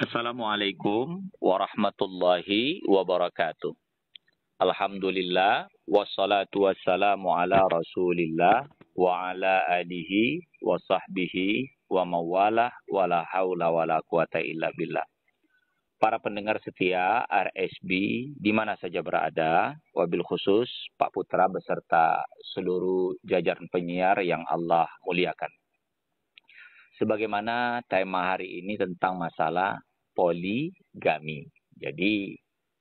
Assalamualaikum warahmatullahi wabarakatuh. Alhamdulillah wassalatu wassalamu ala Rasulillah wa ala alihi wa sahbihi wa mawalah wa la haula wa la quwata illa billah. Para pendengar setia RSB di mana saja berada, wabil khusus Pak Putra beserta seluruh jajaran penyiar yang Allah muliakan. Sebagaimana tema hari ini tentang masalah poligami. Jadi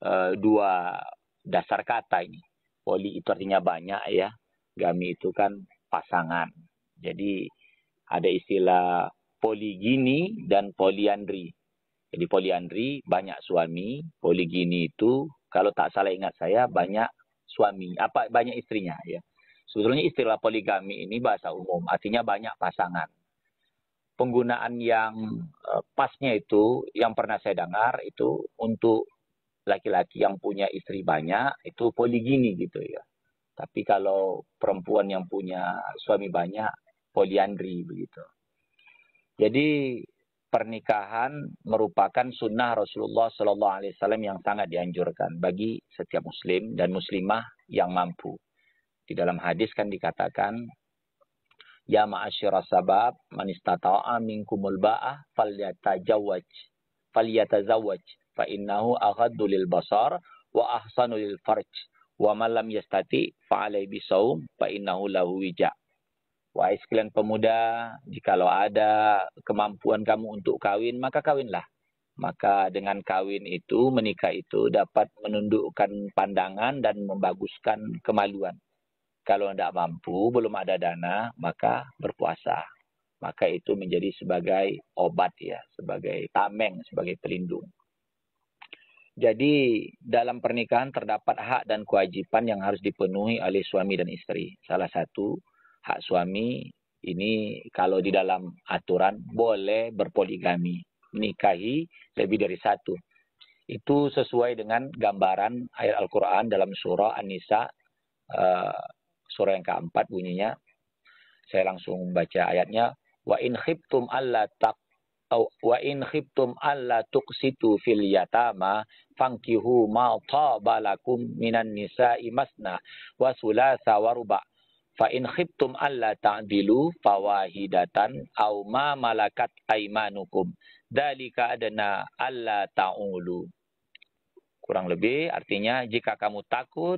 eh, dua dasar kata ini. Poli itu artinya banyak ya. Gami itu kan pasangan. Jadi ada istilah poligini dan poliandri. Jadi poliandri banyak suami, poligini itu kalau tak salah ingat saya banyak suami, apa banyak istrinya ya. Sebetulnya istilah poligami ini bahasa umum, artinya banyak pasangan penggunaan yang eh, pasnya itu yang pernah saya dengar itu untuk laki-laki yang punya istri banyak itu poligini gitu ya. Tapi kalau perempuan yang punya suami banyak poliandri begitu. Jadi pernikahan merupakan sunnah Rasulullah Shallallahu Alaihi Wasallam yang sangat dianjurkan bagi setiap muslim dan muslimah yang mampu. Di dalam hadis kan dikatakan Ya ma'asyira sabab man istata'a minkumul ba'ah falyatajawwaj falyatazawwaj fa innahu aghaddu lil basar wa ahsanu lil farj wa man lam yastati fa alaihi bisawm fa innahu lahu wija. Wahai sekalian pemuda, jikalau ada kemampuan kamu untuk kawin, maka kawinlah. Maka dengan kawin itu, menikah itu dapat menundukkan pandangan dan membaguskan kemaluan kalau tidak mampu, belum ada dana, maka berpuasa. Maka itu menjadi sebagai obat ya, sebagai tameng, sebagai pelindung. Jadi dalam pernikahan terdapat hak dan kewajiban yang harus dipenuhi oleh suami dan istri. Salah satu hak suami ini kalau di dalam aturan boleh berpoligami, menikahi lebih dari satu. Itu sesuai dengan gambaran ayat Al-Quran dalam surah An-Nisa eh, surah yang keempat bunyinya. Saya langsung baca ayatnya. Wa in khiftum alla tak au wa in khiftum alla tuqsitu fil yatama fankihu ma tabalakum minan nisa'i masna wa thulatha wa ruba' fa in khiftum alla ta'dilu fawahidatan aw ma malakat aimanukum dalika adana alla ta'ulu kurang lebih artinya jika kamu takut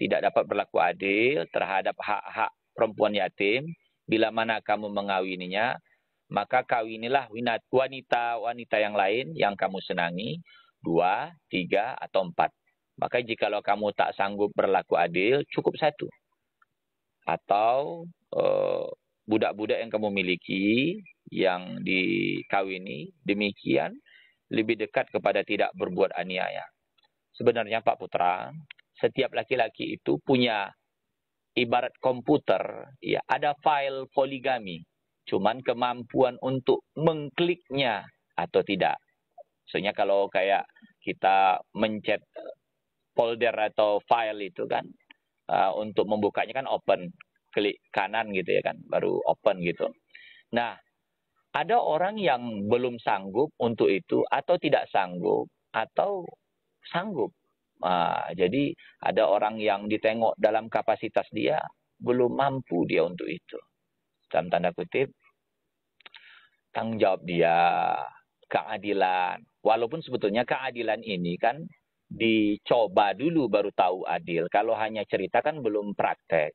tidak dapat berlaku adil terhadap hak-hak perempuan yatim bila mana kamu mengawininya maka kawinilah wanita-wanita yang lain yang kamu senangi dua tiga atau empat maka jikalau kamu tak sanggup berlaku adil cukup satu atau eh, budak-budak uh, yang kamu miliki yang dikawini demikian lebih dekat kepada tidak berbuat aniaya. Sebenarnya Pak Putra, setiap laki-laki itu punya ibarat komputer, ya ada file poligami, cuman kemampuan untuk mengkliknya atau tidak. soalnya kalau kayak kita mencet eh, folder atau file itu kan uh, untuk membukanya kan open, klik kanan gitu ya kan, baru open gitu. Nah, ada orang yang belum sanggup untuk itu atau tidak sanggup atau sanggup Nah, jadi ada orang yang ditengok dalam kapasitas dia, belum mampu dia untuk itu. Dalam tanda kutip, tanggung jawab dia, keadilan. Walaupun sebetulnya keadilan ini kan dicoba dulu baru tahu adil. Kalau hanya cerita kan belum praktek.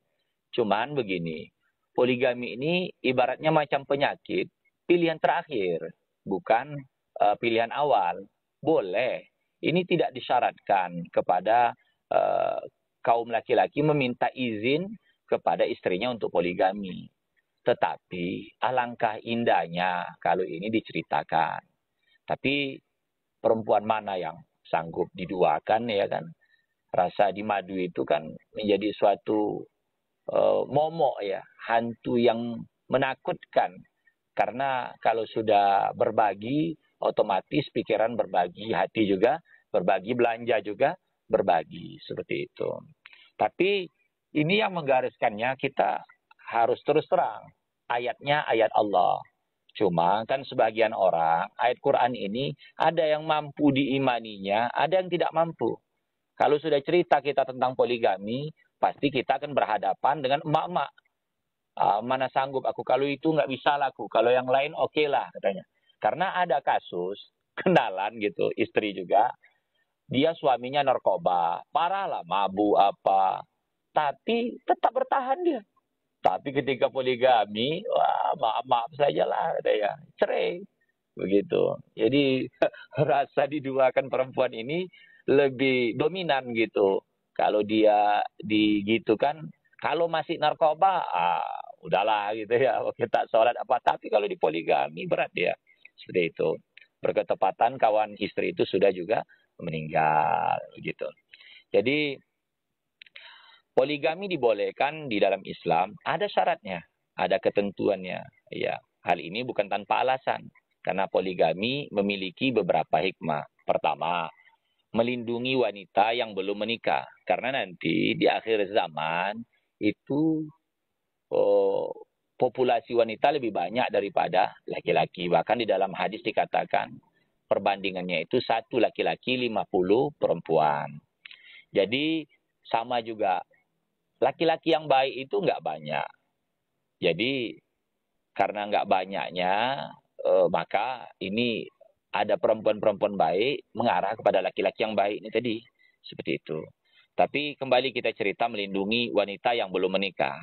Cuman begini, poligami ini ibaratnya macam penyakit, pilihan terakhir, bukan uh, pilihan awal. Boleh, ini tidak disyaratkan kepada uh, kaum laki-laki meminta izin kepada istrinya untuk poligami. Tetapi alangkah indahnya kalau ini diceritakan. Tapi perempuan mana yang sanggup diduakan ya kan? Rasa di madu itu kan menjadi suatu uh, momok ya, hantu yang menakutkan. Karena kalau sudah berbagi otomatis pikiran berbagi, hati juga berbagi, belanja juga berbagi seperti itu. Tapi ini yang menggariskannya kita harus terus terang. Ayatnya ayat Allah. Cuma kan sebagian orang ayat Quran ini ada yang mampu diimaninya, ada yang tidak mampu. Kalau sudah cerita kita tentang poligami, pasti kita akan berhadapan dengan emak-emak. Uh, mana sanggup aku kalau itu nggak bisa laku, kalau yang lain oke okay lah katanya. Karena ada kasus kendalan gitu, istri juga. Dia suaminya narkoba, parah lah mabu apa. Tapi tetap bertahan dia. Tapi ketika poligami, wah maaf-maaf ada ya, cerai. Begitu. Jadi rasa diduakan perempuan ini lebih dominan gitu. Kalau dia digitu kan, kalau masih narkoba, ah, udahlah gitu ya, kita sholat apa. Tapi kalau di poligami berat dia. Seperti itu. Berketepatan kawan istri itu sudah juga meninggal gitu. Jadi poligami dibolehkan di dalam Islam, ada syaratnya, ada ketentuannya. Ya, hal ini bukan tanpa alasan karena poligami memiliki beberapa hikmah. Pertama, melindungi wanita yang belum menikah karena nanti di akhir zaman itu oh, populasi wanita lebih banyak daripada laki-laki. Bahkan di dalam hadis dikatakan perbandingannya itu satu laki-laki 50 perempuan. Jadi sama juga laki-laki yang baik itu nggak banyak. Jadi karena nggak banyaknya eh, maka ini ada perempuan-perempuan baik mengarah kepada laki-laki yang baik ini tadi seperti itu. Tapi kembali kita cerita melindungi wanita yang belum menikah.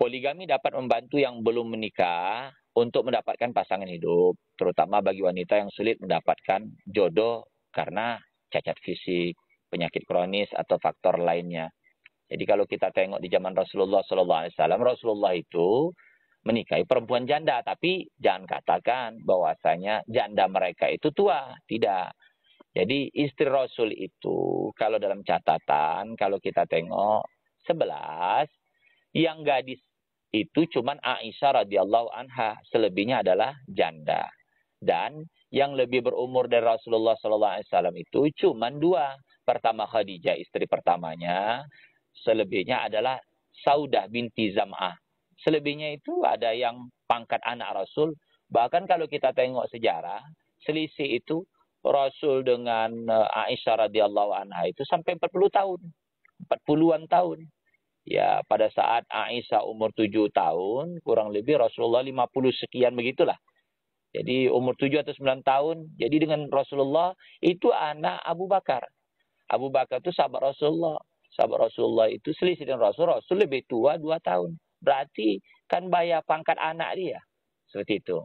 Poligami dapat membantu yang belum menikah untuk mendapatkan pasangan hidup, terutama bagi wanita yang sulit mendapatkan jodoh karena cacat fisik, penyakit kronis atau faktor lainnya. Jadi kalau kita tengok di zaman Rasulullah SAW, Rasulullah itu menikahi perempuan janda, tapi jangan katakan bahwasanya janda mereka itu tua, tidak. Jadi istri Rasul itu kalau dalam catatan kalau kita tengok 11 yang gadis itu cuman Aisyah radhiyallahu anha, selebihnya adalah janda. Dan yang lebih berumur dari Rasulullah sallallahu alaihi wasallam itu cuman dua. Pertama Khadijah istri pertamanya, selebihnya adalah Saudah binti Zam'ah. Selebihnya itu ada yang pangkat anak Rasul. Bahkan kalau kita tengok sejarah, selisih itu Rasul dengan eh, Aisyah radhiyallahu anha itu sampai 40 tahun. 40-an tahun. Ya, pada saat Aisyah umur tujuh tahun, kurang lebih Rasulullah lima puluh sekian begitulah. Jadi umur tujuh atau sembilan tahun. Jadi dengan Rasulullah itu anak Abu Bakar. Abu Bakar itu sahabat Rasulullah. Sahabat Rasulullah itu selisih dengan Rasul. Rasul lebih tua dua tahun. Berarti kan bayar pangkat anak dia. Seperti itu.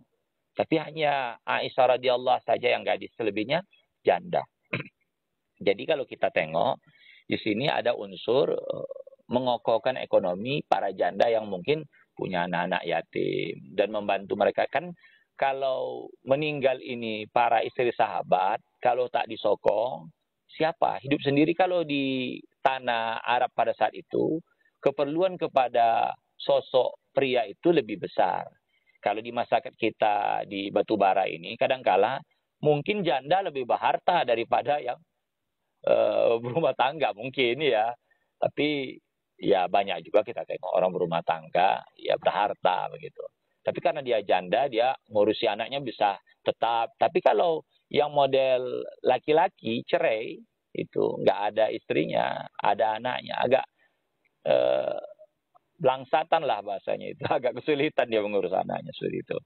Tapi hanya Aisyah radhiyallahu saja yang gadis, selebihnya janda. Jadi kalau kita tengok di sini ada unsur eh, mengokohkan ekonomi para janda yang mungkin punya anak-anak yatim dan membantu mereka kan kalau meninggal ini para istri sahabat kalau tak disokong siapa hidup sendiri kalau di tanah Arab pada saat itu keperluan kepada sosok pria itu lebih besar kalau di masyarakat kita di Batubara ini kadangkala mungkin janda lebih berharta daripada yang uh, berumah tangga mungkin ya tapi ya banyak juga kita tengok orang berumah tangga ya berharta begitu. Tapi karena dia janda dia ngurusi anaknya bisa tetap. Tapi kalau yang model laki-laki cerai itu nggak ada istrinya, ada anaknya, agak eh, langsatan lah bahasanya itu, agak kesulitan dia mengurus anaknya seperti itu.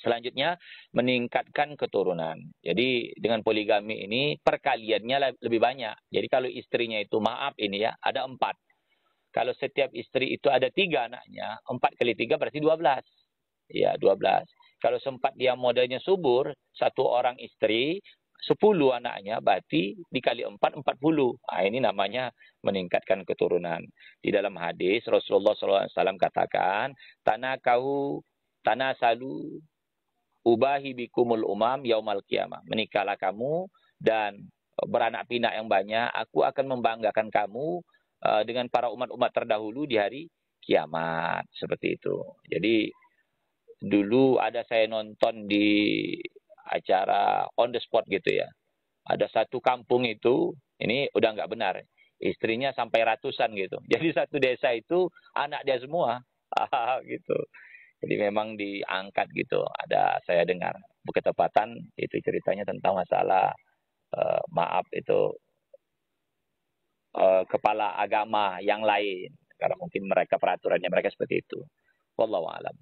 Selanjutnya meningkatkan keturunan. Jadi dengan poligami ini perkaliannya lebih banyak. Jadi kalau istrinya itu maaf ini ya ada empat. Kalau setiap istri itu ada tiga anaknya, empat kali tiga berarti dua belas. Ya dua belas. Kalau sempat dia modalnya subur, satu orang istri, sepuluh anaknya, berarti dikali empat, empat puluh. Nah, ini namanya meningkatkan keturunan. Di dalam hadis, Rasulullah SAW katakan, Tanah kau Tanah salu ubahi bikumul umam yaumal kiamah Menikahlah kamu dan beranak pinak yang banyak, aku akan membanggakan kamu eh, dengan para umat-umat terdahulu di hari kiamat seperti itu. Jadi dulu ada saya nonton di acara on the spot gitu ya. Ada satu kampung itu, ini udah nggak benar. Istrinya sampai ratusan gitu. Jadi satu desa itu anak dia semua gitu. Jadi memang diangkat gitu. Ada saya dengar berketepatan itu ceritanya tentang masalah uh, maaf itu uh, kepala agama yang lain karena mungkin mereka peraturannya mereka seperti itu. Wallahu alam.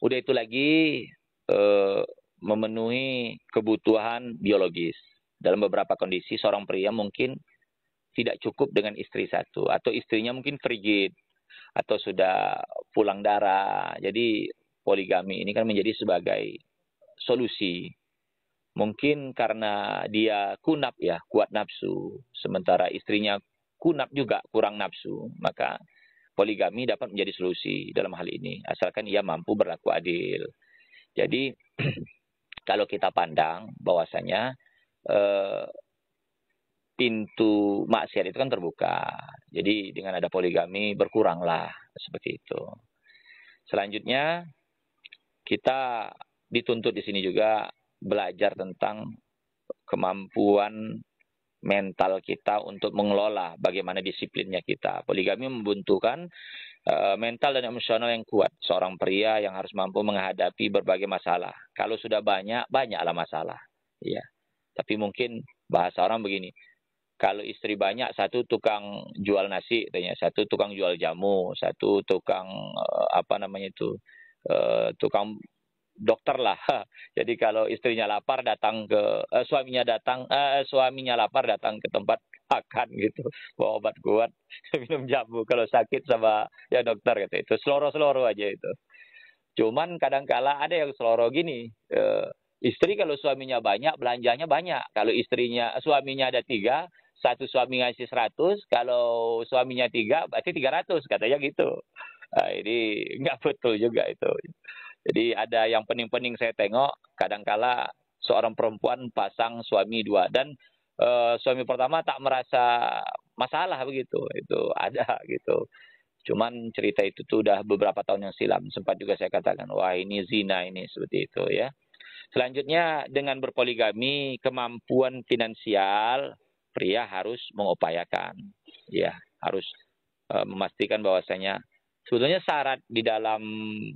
Udah itu lagi uh, memenuhi kebutuhan biologis. Dalam beberapa kondisi seorang pria mungkin tidak cukup dengan istri satu atau istrinya mungkin frigid atau sudah pulang darah. Jadi poligami ini kan menjadi sebagai solusi. Mungkin karena dia kunap ya, kuat nafsu, sementara istrinya kunap juga kurang nafsu, maka poligami dapat menjadi solusi dalam hal ini asalkan ia mampu berlaku adil. Jadi kalau kita pandang bahwasanya eh, pintu maksiat itu kan terbuka. Jadi dengan ada poligami berkuranglah seperti itu. Selanjutnya kita dituntut di sini juga belajar tentang kemampuan mental kita untuk mengelola bagaimana disiplinnya kita. Poligami membutuhkan eh, mental dan emosional yang kuat. Seorang pria yang harus mampu menghadapi berbagai masalah. Kalau sudah banyak, banyaklah masalah. Iya. Tapi mungkin bahasa orang begini, kalau istri banyak satu tukang jual nasi tanya satu tukang jual jamu satu tukang eh, apa namanya itu eh, tukang dokter lah jadi kalau istrinya lapar datang ke eh, suaminya datang eh, suaminya lapar datang ke tempat makan gitu bawa obat kuat minum jamu kalau sakit sama ya dokter gitu itu seloro seloro aja itu cuman kadangkala ada yang seloro gini eh, istri kalau suaminya banyak belanjanya banyak kalau istrinya suaminya ada tiga satu suami ngasih 100, kalau suaminya tiga berarti 300 katanya gitu. Nah, ini nggak betul juga itu. Jadi ada yang pening-pening saya tengok kadangkala seorang perempuan pasang suami dua dan uh, suami pertama tak merasa masalah begitu itu ada gitu. Cuman cerita itu tuh udah beberapa tahun yang silam sempat juga saya katakan wah ini zina ini seperti itu ya. Selanjutnya dengan berpoligami kemampuan finansial pria harus mengupayakan, ya harus uh, memastikan bahwasanya sebetulnya syarat di dalam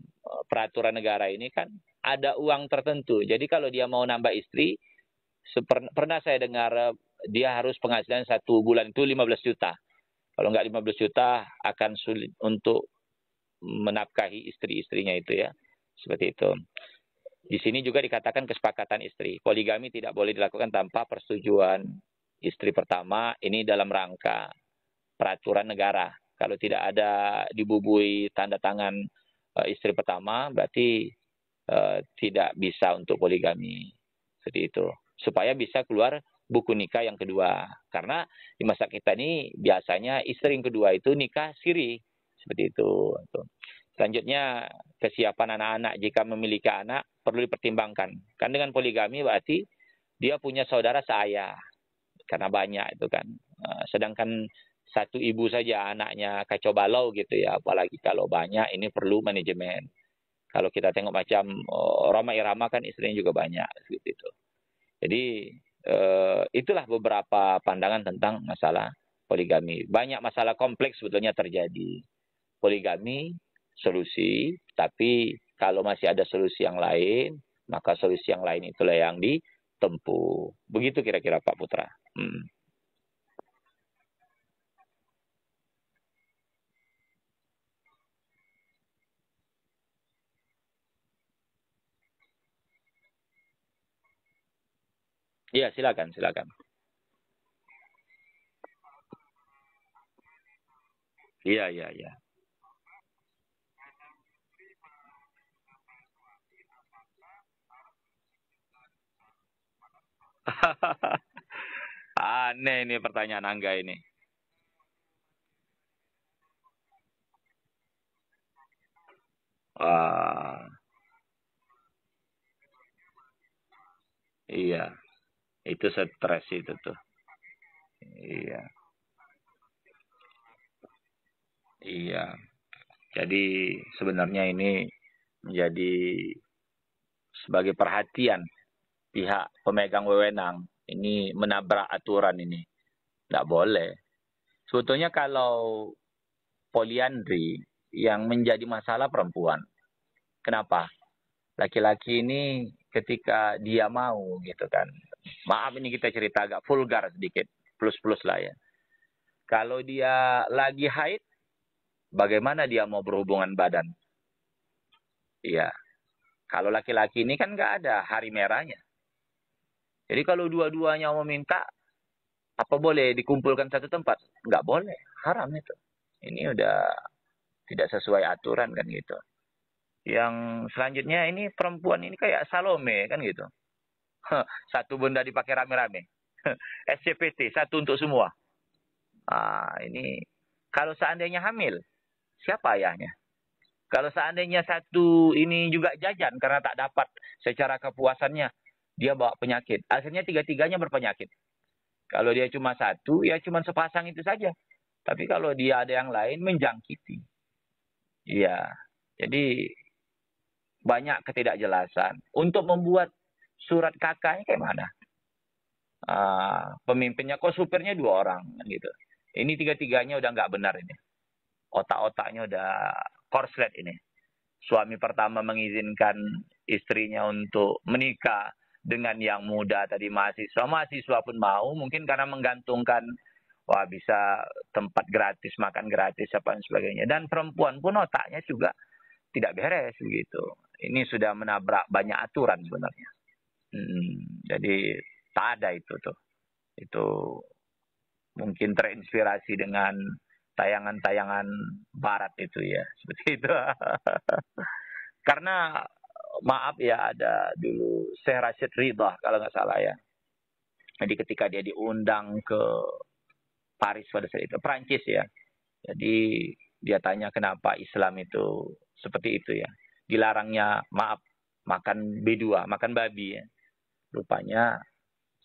eh, peraturan negara ini kan ada uang tertentu. Jadi kalau dia mau nambah istri, seper, pernah saya dengar eh, dia harus penghasilan satu bulan itu 15 juta. Kalau nggak 15 juta akan sulit untuk menafkahi istri-istrinya itu ya. Seperti itu. Di sini juga dikatakan kesepakatan istri. Poligami tidak boleh dilakukan tanpa persetujuan istri pertama ini dalam rangka peraturan negara. Kalau tidak ada dibubui tanda tangan eh, istri pertama, berarti uh, tidak bisa untuk poligami. Seperti itu. Supaya bisa keluar buku nikah yang kedua. Karena di masa kita ini biasanya istri yang kedua itu nikah siri. Seperti itu. Selanjutnya, kesiapan anak-anak jika memiliki anak perlu dipertimbangkan. Kan dengan poligami berarti dia punya saudara seayah karena banyak itu kan. Eh, sedangkan satu ibu saja anaknya kacau balau gitu ya, apalagi kalau banyak ini perlu manajemen. Kalau kita tengok macam oh, Roma Irama kan istrinya juga banyak gitu. itu. Jadi uh, itulah beberapa pandangan tentang masalah poligami. Banyak masalah kompleks sebetulnya terjadi. Poligami solusi, tapi kalau masih ada solusi yang lain, maka solusi yang lain itulah yang ditempuh. Begitu kira-kira Pak Putra. Hmm. Ya, silakan, silakan. Iya, iya, iya. Hahaha. aneh ini pertanyaan Angga ini. Wah. Iya. Itu stres itu tuh. Iya. Iya. Jadi sebenarnya ini menjadi sebagai perhatian pihak pemegang wewenang ini menabrak aturan ini. Tidak boleh. Sebetulnya kalau poliandri yang menjadi masalah perempuan. Kenapa? Laki-laki ini ketika dia mau gitu kan. Maaf ini kita cerita agak vulgar sedikit. Plus-plus lah ya. Kalau dia lagi haid, bagaimana dia mau berhubungan badan? Iya. Kalau laki-laki ini kan nggak ada hari merahnya. Jadi kalau dua-duanya mau minta, apa boleh dikumpulkan satu tempat? Nggak boleh, haram itu. Ini udah tidak sesuai aturan kan gitu. Yang selanjutnya ini perempuan ini kayak Salome kan gitu. Satu benda dipakai rame-rame. SCPT, satu untuk semua. Ah, ini kalau seandainya hamil, siapa ayahnya? Kalau seandainya satu ini juga jajan karena tak dapat secara kepuasannya, dia bawa penyakit. Akhirnya tiga-tiganya berpenyakit. Kalau dia cuma satu, ya cuma sepasang itu saja. Tapi kalau dia ada yang lain, menjangkiti. Iya. Jadi banyak ketidakjelasan. Untuk membuat surat kakaknya kayak mana? Uh, pemimpinnya kok supirnya dua orang gitu. Ini tiga-tiganya udah nggak benar ini. Otak-otaknya udah korslet ini. Suami pertama mengizinkan istrinya untuk menikah dengan yang muda tadi mahasiswa mahasiswa pun mau mungkin karena menggantungkan wah bisa tempat gratis makan gratis apa dan sebagainya dan perempuan pun otaknya juga tidak beres begitu ini sudah menabrak banyak aturan sebenarnya hmm, jadi tak ada itu tuh itu mungkin terinspirasi dengan tayangan-tayangan barat itu ya seperti itu karena maaf ya ada dulu Syekh Rashid Ridha kalau nggak salah ya. Jadi ketika dia diundang ke Paris pada saat itu, Prancis ya. Jadi dia tanya kenapa Islam itu seperti itu ya. Dilarangnya maaf makan B2, makan babi ya. Rupanya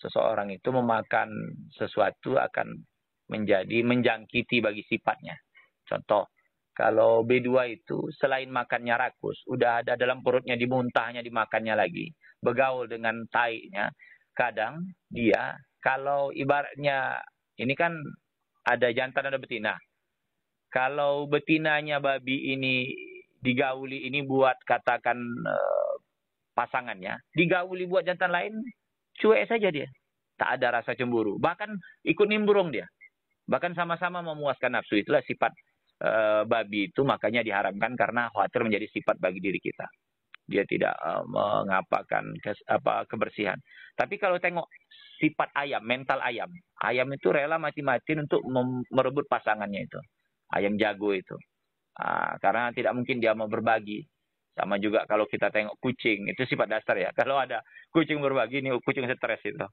seseorang itu memakan sesuatu akan menjadi menjangkiti bagi sifatnya. Contoh kalau B2 itu selain makannya rakus, udah ada dalam perutnya dimuntahnya dimakannya lagi, begaul dengan tainya. Kadang dia kalau ibaratnya ini kan ada jantan ada betina. Kalau betinanya babi ini digauli ini buat katakan eh, pasangannya, digauli buat jantan lain, cuek saja dia. Tak ada rasa cemburu. Bahkan ikut nimbrung dia. Bahkan sama-sama memuaskan nafsu. Itulah sifat uh, babi itu makanya diharamkan karena khawatir menjadi sifat bagi diri kita. Dia tidak uh, mengapakan kes, apa kebersihan. Tapi kalau tengok sifat ayam, mental ayam. Ayam itu rela mati-matian untuk merebut pasangannya itu. Ayam jago itu. Uh, karena tidak mungkin dia mau berbagi. Sama juga kalau kita tengok kucing, itu sifat dasar ya. Kalau ada kucing berbagi, ini kucing stres itu.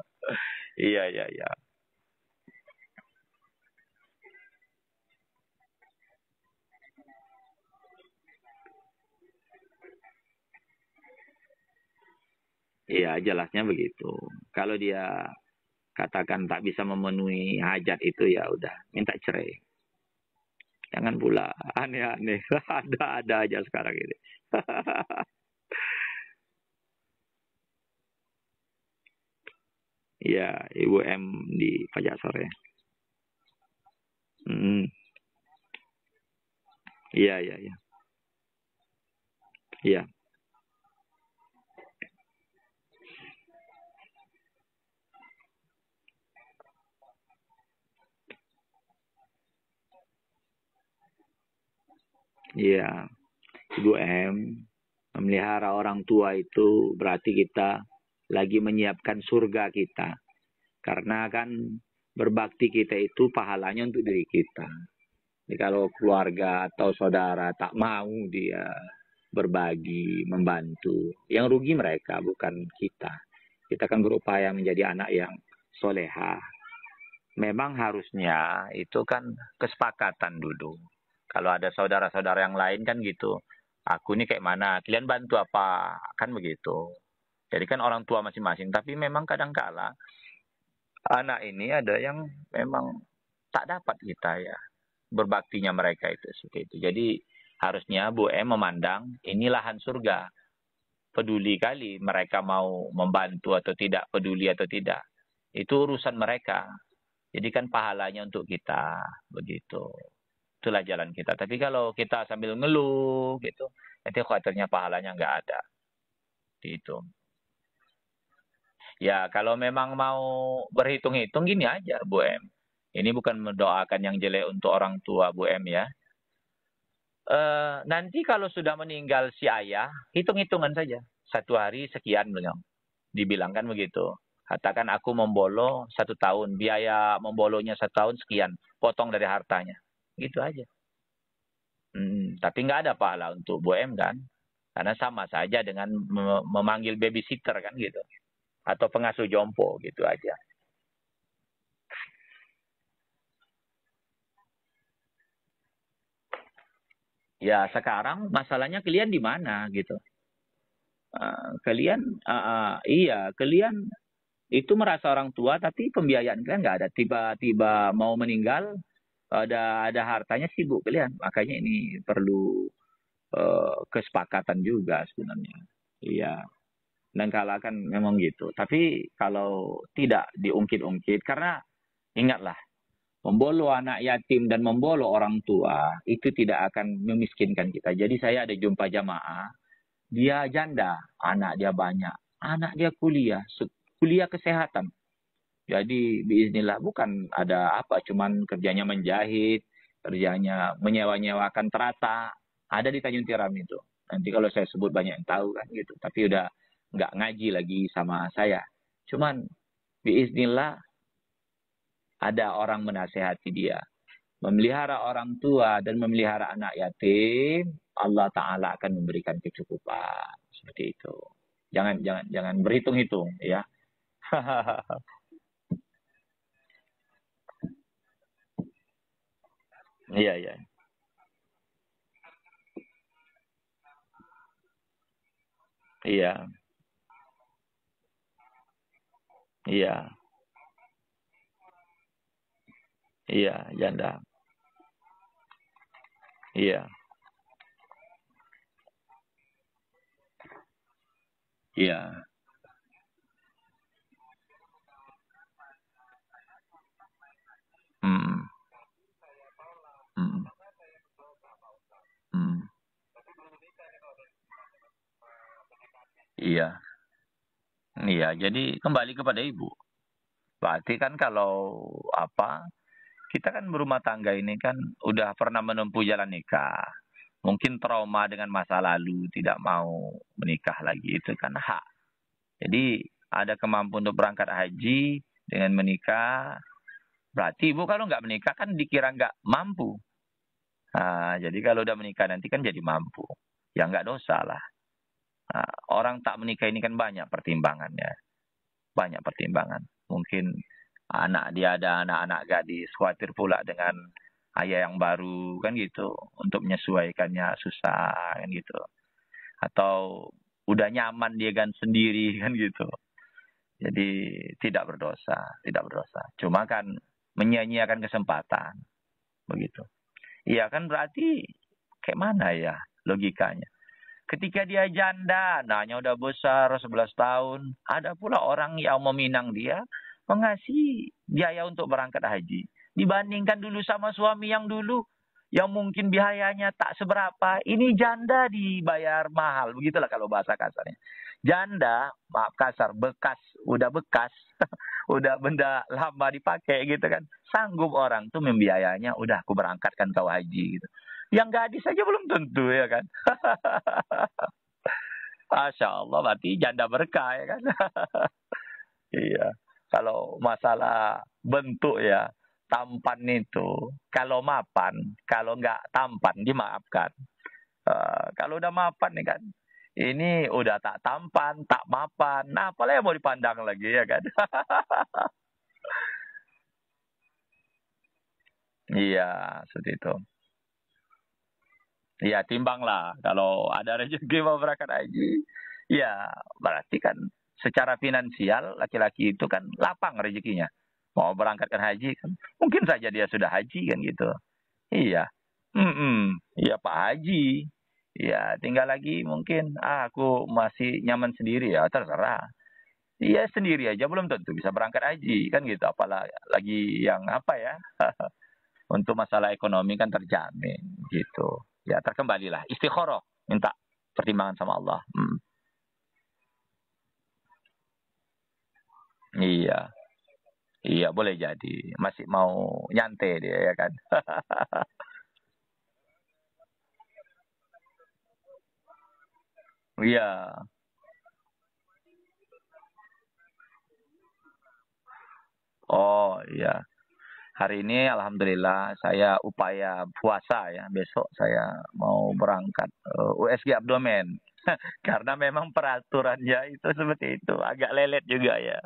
iya, iya, iya. Iya, jelasnya begitu. Kalau dia katakan tak bisa memenuhi hajat itu ya udah minta cerai. Jangan pula aneh-aneh. Ada-ada aja sekarang ini. Iya, Ibu M di pajak sore. Hmm. Iya, iya, iya. Iya. Iya. Ibu M, memelihara orang tua itu berarti kita lagi menyiapkan surga kita. Karena kan berbakti kita itu pahalanya untuk diri kita. Jadi kalau keluarga atau saudara tak mau dia berbagi, membantu, yang rugi mereka bukan kita. Kita kan berupaya menjadi anak yang soleha. Memang harusnya itu kan kesepakatan duduk kalau ada saudara-saudara yang lain kan gitu aku ini kayak mana kalian bantu apa kan begitu jadi kan orang tua masing-masing tapi memang kadang-kala anak ini ada yang memang tak dapat kita ya berbaktinya mereka itu seperti itu jadi harusnya Bu E memandang ini lahan surga peduli kali mereka mau membantu atau tidak peduli atau tidak itu urusan mereka jadi kan pahalanya untuk kita begitu itulah jalan kita. Tapi kalau kita sambil ngeluh gitu, nanti khawatirnya pahalanya nggak ada. Itu. Ya kalau memang mau berhitung-hitung gini aja Bu M. Ini bukan mendoakan yang jelek untuk orang tua Bu M ya. E, nanti kalau sudah meninggal si ayah, hitung-hitungan saja. Satu hari sekian beliau. Dibilangkan begitu. Katakan aku membolo satu tahun, biaya membolonya satu tahun sekian. Potong dari hartanya. Gitu aja. Hmm, tapi nggak ada pahala untuk M kan. Karena sama saja dengan memanggil babysitter kan gitu. Atau pengasuh jompo gitu aja. Ya sekarang masalahnya kalian di mana gitu. Uh, kalian uh, uh, iya kalian itu merasa orang tua tapi pembiayaan kalian nggak ada tiba-tiba mau meninggal ada ada hartanya sibuk kalian makanya ini perlu uh, kesepakatan juga sebenarnya iya dan kalah kan memang gitu tapi kalau tidak diungkit-ungkit karena ingatlah membolo anak yatim dan membolo orang tua itu tidak akan memiskinkan kita jadi saya ada jumpa jamaah dia janda anak dia banyak anak dia kuliah kuliah kesehatan jadi biiznillah bukan ada apa, cuman kerjanya menjahit, kerjanya menyewa-nyewakan terata. Ada di Tanjung Tiram itu. Nanti kalau saya sebut banyak yang tahu kan gitu. Tapi udah nggak ngaji lagi sama saya. Cuman biiznillah ada orang menasehati dia. Memelihara orang tua dan memelihara anak yatim, Allah Ta'ala akan memberikan kecukupan. Seperti itu. Jangan jangan jangan berhitung-hitung ya. Iya, iya. Iya. Iya. Iya, janda. Iya. Iya. Iya. Iya, jadi kembali kepada ibu. Berarti kan kalau apa, kita kan berumah tangga ini kan udah pernah menempuh jalan nikah. Mungkin trauma dengan masa lalu, tidak mau menikah lagi, itu kan hak. Jadi ada kemampuan untuk berangkat haji dengan menikah. Berarti ibu kalau nggak menikah kan dikira nggak mampu. Nah, jadi kalau udah menikah nanti kan jadi mampu. Ya nggak dosa lah. Nah, orang tak menikah ini kan banyak pertimbangannya. Banyak pertimbangan. Mungkin anak dia ada anak-anak gadis, khawatir pula dengan ayah yang baru kan gitu. Untuk menyesuaikannya susah kan gitu. Atau udah nyaman dia kan sendiri kan gitu. Jadi tidak berdosa, tidak berdosa. Cuma kan menyia-nyiakan kesempatan. Begitu. Iya kan berarti kayak mana ya logikanya? Ketika dia janda, nah udah besar 11 tahun, ada pula orang yang meminang dia, mengasihi biaya untuk berangkat haji. Dibandingkan dulu sama suami yang dulu, yang mungkin biayanya tak seberapa, ini janda dibayar mahal, begitulah kalau bahasa kasarnya. Janda, maaf kasar, bekas, udah bekas, udah benda lama dipakai gitu kan. Sanggup orang tuh membiayanya, udah aku berangkatkan kau haji gitu. Yang gadis saja belum tentu ya kan. Masya Allah berarti janda berkah ya kan. iya. Kalau masalah bentuk ya tampan itu kalau mapan kalau nggak tampan dimaafkan uh, kalau udah mapan nih ya kan ini udah tak tampan tak mapan nah apalah yang mau dipandang lagi ya kan iya seperti itu ya timbang lah kalau ada rezeki mau berangkat haji ya berarti kan secara finansial laki-laki itu kan lapang rezekinya mau berangkatkan haji kan mungkin saja dia sudah haji kan gitu iya mm -mm. ya pak haji ya tinggal lagi mungkin ah, aku masih nyaman sendiri ya terserah Iya sendiri aja belum tentu bisa berangkat haji kan gitu apalagi yang apa ya untuk masalah ekonomi kan terjamin gitu ya terkembalilah istikharah minta pertimbangan sama Allah hmm. iya iya boleh jadi masih mau nyantai dia ya kan iya oh iya hari ini alhamdulillah saya upaya puasa ya besok saya mau berangkat uh, eh, USG abdomen karena memang peraturannya itu seperti itu agak lelet juga ya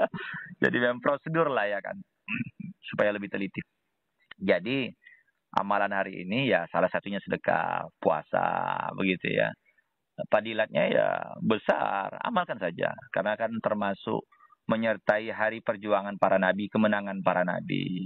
jadi memang prosedur lah ya kan supaya lebih teliti jadi amalan hari ini ya salah satunya sedekah puasa begitu ya padilatnya ya besar amalkan saja karena kan termasuk menyertai hari perjuangan para nabi, kemenangan para nabi.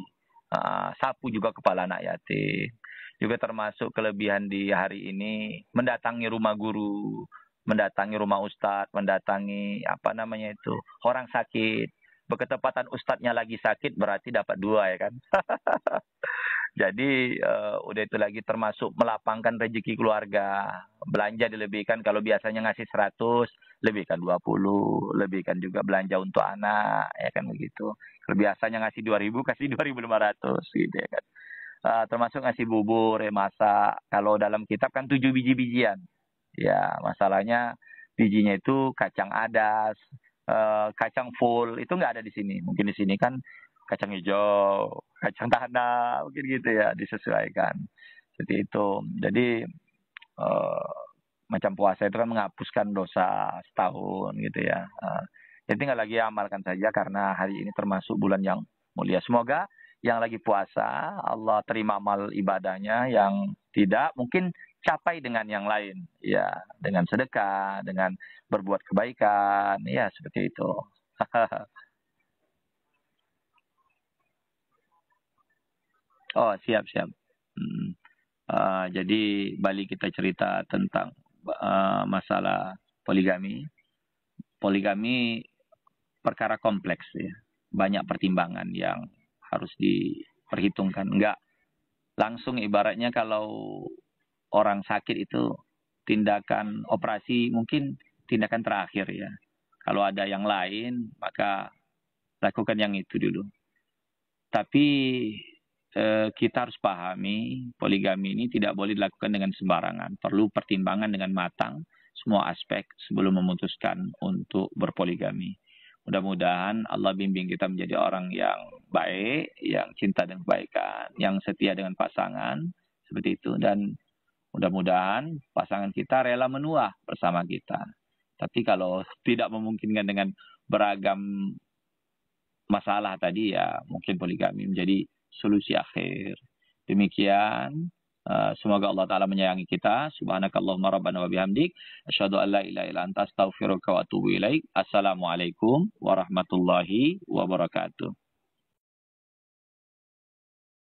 Uh, sapu juga kepala anak yatim. Juga termasuk kelebihan di hari ini mendatangi rumah guru, mendatangi rumah ustadz, mendatangi apa namanya itu orang sakit. Berketepatan ustadznya lagi sakit berarti dapat dua ya kan. Jadi uh, udah itu lagi termasuk melapangkan rezeki keluarga. Belanja dilebihkan kalau biasanya ngasih 100, lebihkan 20, lebihkan juga belanja untuk anak, ya kan begitu. Kebiasaannya biasanya ngasih 2000, kasih 2500 gitu ya kan. Uh, termasuk ngasih bubur, ya masak. Kalau dalam kitab kan tujuh biji-bijian. Ya, masalahnya bijinya itu kacang adas, uh, kacang full, itu nggak ada di sini. Mungkin di sini kan kacang hijau, kacang tanah, mungkin gitu ya, disesuaikan. Seperti itu. Jadi, uh, macam puasa itu kan menghapuskan dosa setahun gitu ya. Eh, jadi tinggal lagi amalkan saja karena hari ini termasuk bulan yang mulia. Semoga yang lagi puasa Allah terima amal ibadahnya, yang tidak mungkin capai dengan yang lain, ya dengan sedekah, dengan berbuat kebaikan, ya seperti itu. oh siap siap. Hmm. Uh, jadi Bali kita cerita tentang uh, masalah poligami. Poligami perkara kompleks ya. Banyak pertimbangan yang harus diperhitungkan. Enggak langsung ibaratnya kalau orang sakit itu tindakan operasi mungkin tindakan terakhir ya. Kalau ada yang lain maka lakukan yang itu dulu. Tapi Eh, kita harus pahami poligami ini tidak boleh dilakukan dengan sembarangan. Perlu pertimbangan dengan matang semua aspek sebelum memutuskan untuk berpoligami. Mudah-mudahan Allah bimbing kita menjadi orang yang baik, yang cinta dengan kebaikan, yang setia dengan pasangan, seperti itu. Dan mudah-mudahan pasangan kita rela menua bersama kita. Tapi kalau tidak memungkinkan dengan beragam masalah tadi ya mungkin poligami menjadi solusi akhir. Demikian eh, semoga Allah taala menyayangi kita. Subhanakallahumma rabbana wa bihamdik an la ilaha anta astaghfiruka wa atubu ilaik. Assalamualaikum warahmatullahi wabarakatuh.